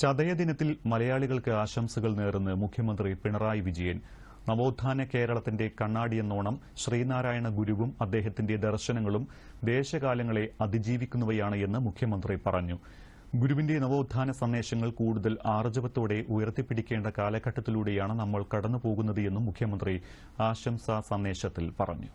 ചതയദിനത്തിൽ മലയാളികൾക്ക് ആശംസകൾ നേർന്ന് മുഖ്യമന്ത്രി പിണറായി വിജയൻ നവോത്ഥാന കേരളത്തിന്റെ കണ്ണാടിയെന്നോണം ശ്രീനാരായണ ഗുരുവും അദ്ദേഹത്തിന്റെ ദർശനങ്ങളും ദേശകാലങ്ങളെ അതിജീവിക്കുന്നവയാണ് എന്ന് മുഖ്യമന്ത്രി പറഞ്ഞു ഗുരുവിന്റെ നവോത്ഥാന സന്ദേശങ്ങൾ കൂടുതൽ ആർജവത്തോടെ ഉയർത്തിപ്പിടിക്കേണ്ട കാലഘട്ടത്തിലൂടെയാണ് നമ്മൾ കടന്നുപോകുന്നത് എന്നും മുഖ്യമന്ത്രി ആശംസാ സന്ദേശത്തിൽ പറഞ്ഞു